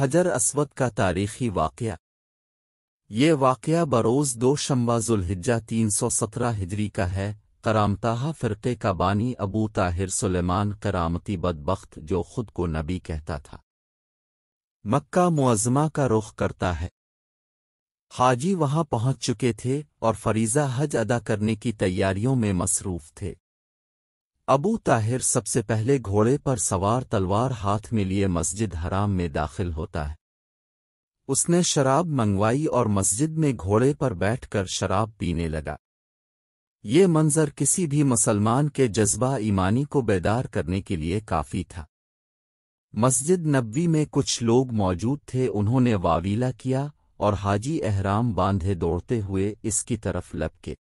हजर असवद का तारीखी वाक़ ये वाक़ बरोज़ दो शम्बाजुल्हिजा तीन सौ सत्रह हिजरी का है करामताहा फ़िरक़े का बानी अबू ताहिर सुलेमान करामती बदबख्त जो खुद को नबी कहता था मक्का मुआज़मा का रुख करता है हाजी वहां पहुंच चुके थे और फरीज़ा हज अदा करने की तैयारियों में मसरूफ़ थे अबू ताहिर सबसे पहले घोड़े पर सवार तलवार हाथ में लिए मस्जिद हराम में दाखिल होता है उसने शराब मंगवाई और मस्जिद में घोड़े पर बैठकर शराब पीने लगा ये मंजर किसी भी मुसलमान के जज्बा ईमानी को बेदार करने के लिए काफ़ी था मस्जिद नबवी में कुछ लोग मौजूद थे उन्होंने वावीला किया और हाजी एहराम बांधे दौड़ते हुए इसकी तरफ लपके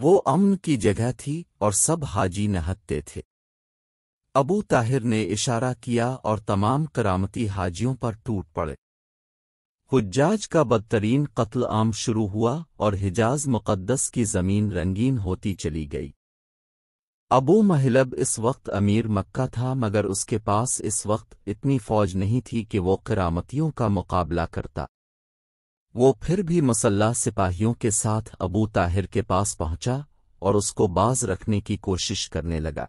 वो अम्न की जगह थी और सब हाजी नहते थे अबू ताहिर ने इशारा किया और तमाम करामती हाजियों पर टूट पड़े हुज्जाज का बदतरीन कत्ल आम शुरू हुआ और हिजाज मुकद्दस की ज़मीन रंगीन होती चली गई अबू महलब इस वक्त अमीर मक्का था मगर उसके पास इस वक्त इतनी फ़ौज नहीं थी कि वो करामतियों का मुकाबला करता वो फिर भी मसल्ला सिपाहियों के साथ अबू ताहिर के पास पहुंचा और उसको बाज रखने की कोशिश करने लगा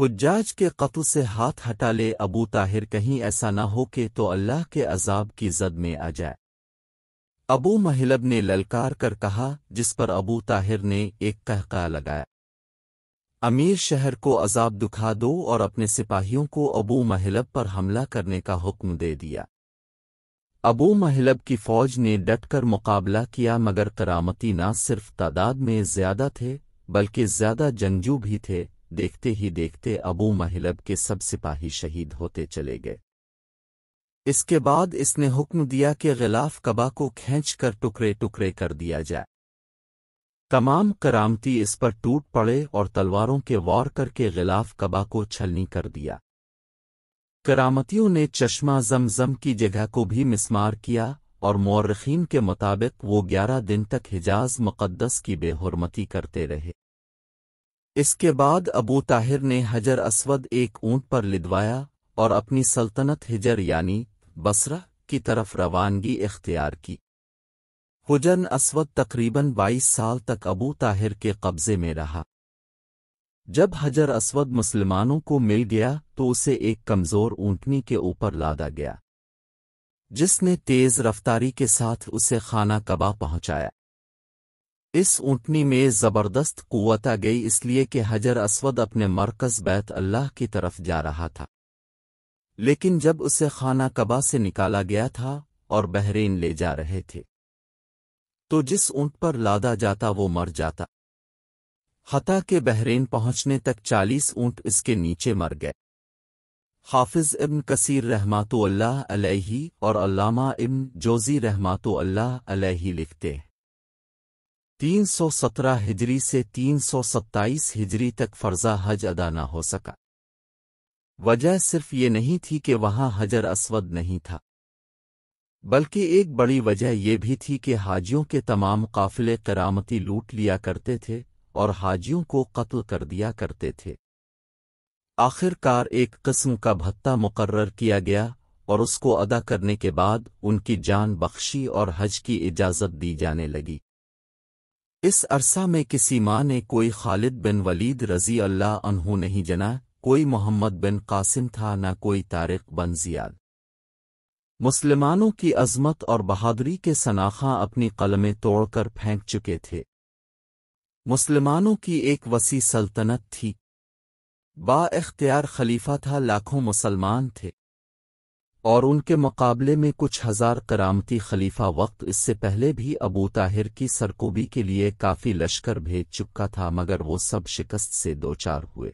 हुज्जाज के कत्ल से हाथ हटा ले अबू ताहिर कहीं ऐसा न हो के तो अल्लाह के अजाब की जद में आ जाए अबू महिलब ने ललकार कर कहा जिस पर अबू ताहिर ने एक कहका लगाया अमीर शहर को अजाब दुखा दो और अपने सिपाहियों को अबू महिलब पर हमला करने का हुक्म दे दिया अबू महलब की फौज ने डटकर मुकाबला किया मगर करामती न सिर्फ तादाद में ज्यादा थे बल्कि ज्यादा जंगजू भी थे देखते ही देखते अबू महलब के सब सिपाही शहीद होते चले गए इसके बाद इसने हुक्म दिया कि गिलाफ कबा को खींच कर टुकड़े टुकड़े कर दिया जाए तमाम करामती इस पर टूट पड़े और तलवारों के वार करके गिलाफ कबा को छलनी कर दिया करामतियों ने चश्मा जमजम की जगह को भी मिसमार किया और मौरखीन के मुताबिक वो ग्यारह दिन तक हिजाज मुक़दस की बेहरमती करते रहे इसके बाद अबू ताहिर ने हजर असवद एक ऊंट पर लिदवाया और अपनी सल्तनत हिजर यानी बसरा की तरफ रवानगी इख्तियार की हुजन असवद तकरीबन 22 साल तक अबू ताहिर के कब्ज़े में रहा जब हजर असवद मुसलमानों को मिल गया तो उसे एक कमज़ोर ऊँटनी के ऊपर लादा गया जिसने तेज़ रफ्तारी के साथ उसे खाना कबा पहुंचाया। इस ऊँटनी में ज़बरदस्त कुत आ गई इसलिए कि हजर असवद अपने मरकज़ बैत अल्लाह की तरफ जा रहा था लेकिन जब उसे खाना कबा से निकाला गया था और बहरीन ले जा रहे थे तो जिस ऊँट पर लादा जाता वो मर जाता हता के बहरेन पहुंचने तक चालीस ऊंट इसके नीचे मर गए हाफिज इब्न कसीर रहमातुल्ला अलैही और अल्लामा इब्न जोजी अल्लाह अलैही लिखते हैं 317 हिजरी से 327 हिजरी तक फर्जा हज अदा न हो सका वजह सिर्फ ये नहीं थी कि वहां हजर असवद नहीं था बल्कि एक बड़ी वजह यह भी थी कि हाजियों के तमाम काफिले करामती लूट लिया करते थे और हाजियों को कत्ल कर दिया करते थे आखिरकार एक कस्म का भत्ता मुकर्र किया गया और उसको अदा करने के बाद उनकी जान बख्शी और हज की इजाज़त दी जाने लगी इस अरसा में किसी माँ ने कोई खालिद बिन वलीद रजी अल्लाह अनहू नहीं जना कोई मोहम्मद बिन कासिम था न कोई तारिक बन जियाद मुसलमानों की अजमत और बहादुरी के सनाखा अपनी कलमें तोड़कर फेंक चुके थे मुसलमानों की एक वसी सल्तनत थी बाख्तियार खलीफा था लाखों मुसलमान थे और उनके मुकाबले में कुछ हजार करामती खलीफा वक्त इससे पहले भी अबू ताहिर की सरकोबी के लिए काफी लश्कर भेज चुका था मगर वो सब शिकस्त से दोचार हुए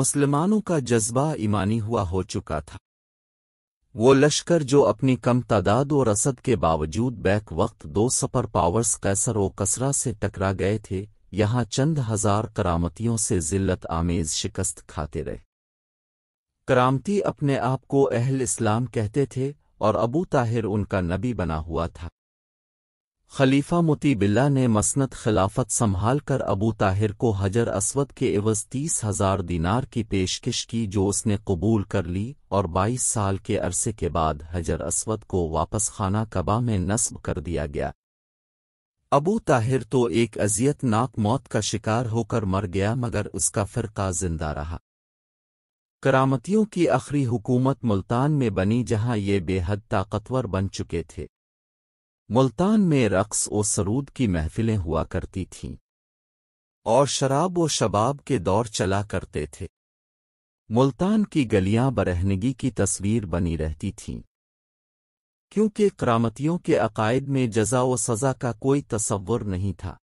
मुसलमानों का जज्बा ईमानी हुआ हो चुका था वो लश्कर जो अपनी कम तादाद और असद के बावजूद बैक वक्त दो सपर पावर्स कैसर व कसरा से टकरा गए थे यहाँ चंद हजार करामतियों से जिल्लत आमेज शिकस्त खाते रहे करामती अपने आप को अहल इस्लाम कहते थे और अबू ताहिर उनका नबी बना हुआ था खलीफा मोती बिल्ला ने मसनत खिलाफत संभाल कर अबू ताहिर को हजर असवद के एवज तीस हजार दीनार की पेशकश की जो उसने कबूल कर ली और बाईस साल के अरसे के बाद हजर असवद को वापस खाना कबा में नस्ब कर दिया गया अबू ताहिर तो एक अजियतनाक मौत का शिकार होकर मर गया मगर उसका फ़िरका जिंदा रहा करामतियों की आखिरी हुकूमत मुल्तान में बनी जहां ये बेहद ताकतवर बन चुके थे मुल्तान में रक्स और सरूद की महफिलें हुआ करती थीं और शराब व शबाब के दौर चला करते थे मुल्तान की गलियां बरहनगी की तस्वीर बनी रहती थीं क्योंकि करामतियों के अकायद में जजा व सज़ा का कोई तस्वुर नहीं था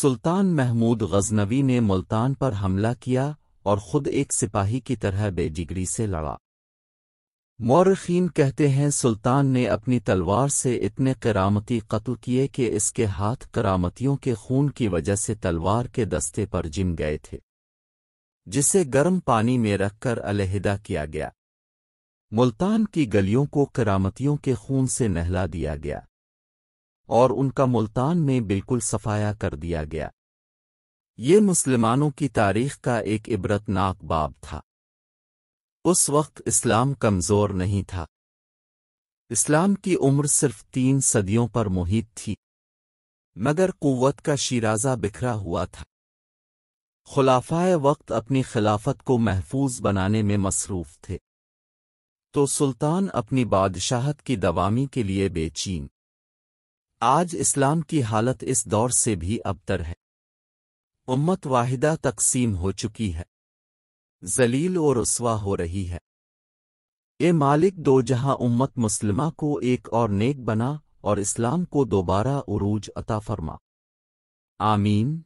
सुल्तान महमूद गजनवी ने मुल्तान पर हमला किया और ख़ुद एक सिपाही की तरह बेजिगरी से लड़ा मौरखीन कहते हैं सुल्तान ने अपनी तलवार से इतने करामती कत्ल किए कि इसके हाथ करामतियों के खून की वजह से तलवार के दस्ते पर जिम गए थे जिसे गर्म पानी में रखकर अलहदा किया गया मुल्तान की गलियों को करामतियों के खून से नहला दिया गया और उनका मुल्तान में बिल्कुल सफाया कर दिया गया ये मुसलमानों की तारीख का एक इबरतनाक बाब था उस वक्त इस्लाम कमज़ोर नहीं था इस्लाम की उम्र सिर्फ तीन सदियों पर मुहित थी मगर कुवत का शिराजा बिखरा हुआ था खुलाफाए वक्त अपनी खिलाफत को महफूज बनाने में मसरूफ थे तो सुल्तान अपनी बादशाहत की दवामी के लिए बेचीन आज इस्लाम की हालत इस दौर से भी अबतर है उम्मत वाहिदा तकसीम हो चुकी है जलील और रसवा हो रही है ए मालिक दो जहां उम्मत मुस्लिमा को एक और नेक बना और इस्लाम को दोबारा उरूज अता फरमा आमीन